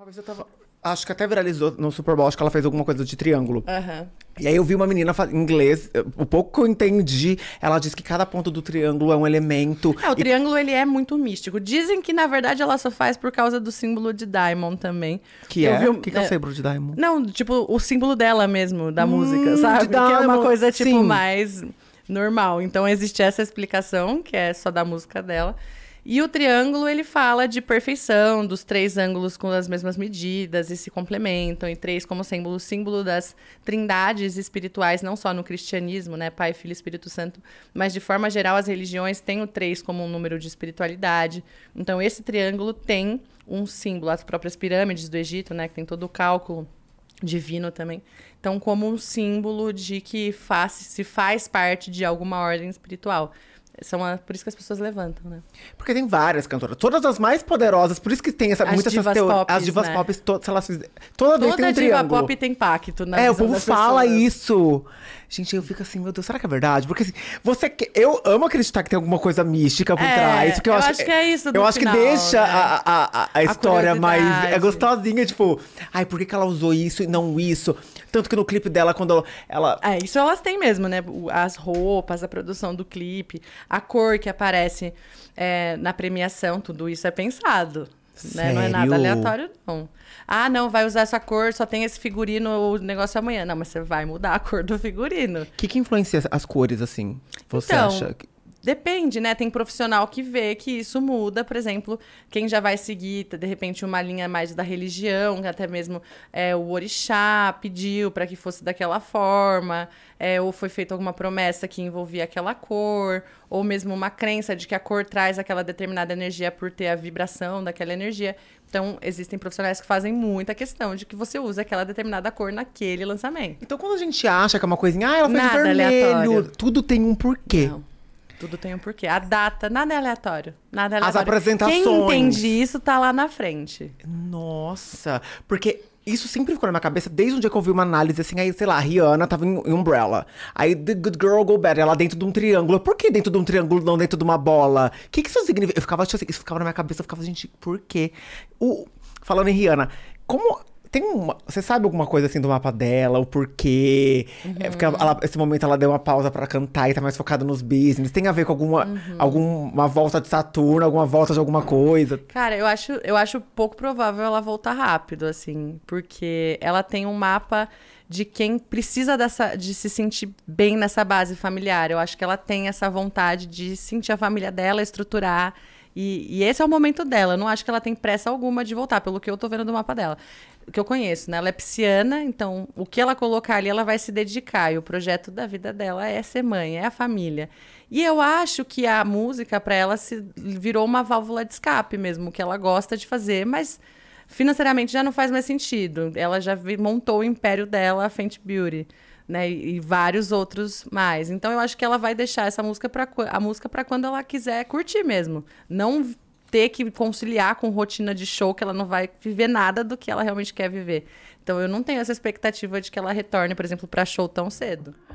Uma vez eu tava. Acho que até viralizou no Super Bowl, acho que ela fez alguma coisa de triângulo. Uhum. E aí eu vi uma menina em inglês, o pouco que eu entendi, ela disse que cada ponto do triângulo é um elemento. É, o e... triângulo ele é muito místico. Dizem que, na verdade, ela só faz por causa do símbolo de Diamond também. Que eu é? O um... que, que é o é. símbolo de Diamond? Não, tipo, o símbolo dela mesmo, da hum, música, sabe? Que é uma coisa, tipo, Sim. mais normal. Então existe essa explicação, que é só da música dela. E o triângulo ele fala de perfeição, dos três ângulos com as mesmas medidas e se complementam, e três como símbolo, símbolo das trindades espirituais, não só no cristianismo, né, Pai, Filho e Espírito Santo, mas de forma geral as religiões têm o três como um número de espiritualidade. Então esse triângulo tem um símbolo, as próprias pirâmides do Egito, né, que tem todo o cálculo divino também. Então como um símbolo de que faz, se faz parte de alguma ordem espiritual. São a, por isso que as pessoas levantam, né? Porque tem várias cantoras. Todas as mais poderosas, por isso que tem essa, as muitas divas essas As divas né? pop, sei lá, toda vez tem um diva pop tem impacto, né? É, o povo fala pessoas. isso. Gente, eu fico assim, meu Deus, será que é verdade? Porque assim, você. Eu amo acreditar que tem alguma coisa mística por é, trás. Porque eu, eu acho, acho que é isso, Eu acho final, que deixa né? a, a, a, história mais. É gostosinha, tipo, ai, por que, que ela usou isso e não isso? Tanto que no clipe dela, quando ela. É, isso elas têm mesmo, né? As roupas, a produção do clipe, a cor que aparece é, na premiação, tudo isso é pensado. Né? Não é nada aleatório, não. Ah, não, vai usar essa cor, só tem esse figurino, o negócio é amanhã. Não, mas você vai mudar a cor do figurino. O que, que influencia as cores, assim? Você então, acha? Depende, né? Tem profissional que vê que isso muda, por exemplo, quem já vai seguir, de repente, uma linha mais da religião, até mesmo é, o orixá pediu para que fosse daquela forma, é, ou foi feita alguma promessa que envolvia aquela cor, ou mesmo uma crença de que a cor traz aquela determinada energia por ter a vibração daquela energia. Então, existem profissionais que fazem muita questão de que você use aquela determinada cor naquele lançamento. Então, quando a gente acha que é uma coisinha, ah, ela foi Nada vermelho, aleatório. tudo tem um porquê. Não. Tudo tem um porquê. A data, nada é aleatório. Nada é aleatório. As apresentações. Quem entende isso tá lá na frente. Nossa, porque isso sempre ficou na minha cabeça desde um dia que eu vi uma análise assim, aí, sei lá, Rihanna tava em, em Umbrella. Aí The Good Girl Go Better ela dentro de um triângulo. Por que dentro de um triângulo, não dentro de uma bola? O que, que isso significa? Eu ficava, tipo assim, isso ficava na minha cabeça, eu ficava, gente, por quê? O, falando em Rihanna, como tem uma. Você sabe alguma coisa assim do mapa dela, o porquê? Uhum. É porque ela, esse momento ela deu uma pausa para cantar e tá mais focada nos business. Tem a ver com alguma, uhum. alguma volta de Saturno, alguma volta de alguma coisa? Cara, eu acho, eu acho pouco provável ela voltar rápido, assim, porque ela tem um mapa de quem precisa dessa, de se sentir bem nessa base familiar. Eu acho que ela tem essa vontade de sentir a família dela, estruturar. E, e, esse é o momento dela. Eu não acho que ela tem pressa alguma de voltar, pelo que eu tô vendo do mapa dela. Que eu conheço, né? Ela é pisciana, então o que ela colocar ali, ela vai se dedicar. E o projeto da vida dela é ser mãe, é a família. E eu acho que a música, para ela, se virou uma válvula de escape mesmo, que ela gosta de fazer, mas financeiramente já não faz mais sentido. Ela já montou o império dela, a Fenty Beauty né? E vários outros mais. Então eu acho que ela vai deixar essa música para a música para quando ela quiser curtir mesmo. Não ter que conciliar com rotina de show que ela não vai viver nada do que ela realmente quer viver. Então eu não tenho essa expectativa de que ela retorne, por exemplo, para show tão cedo.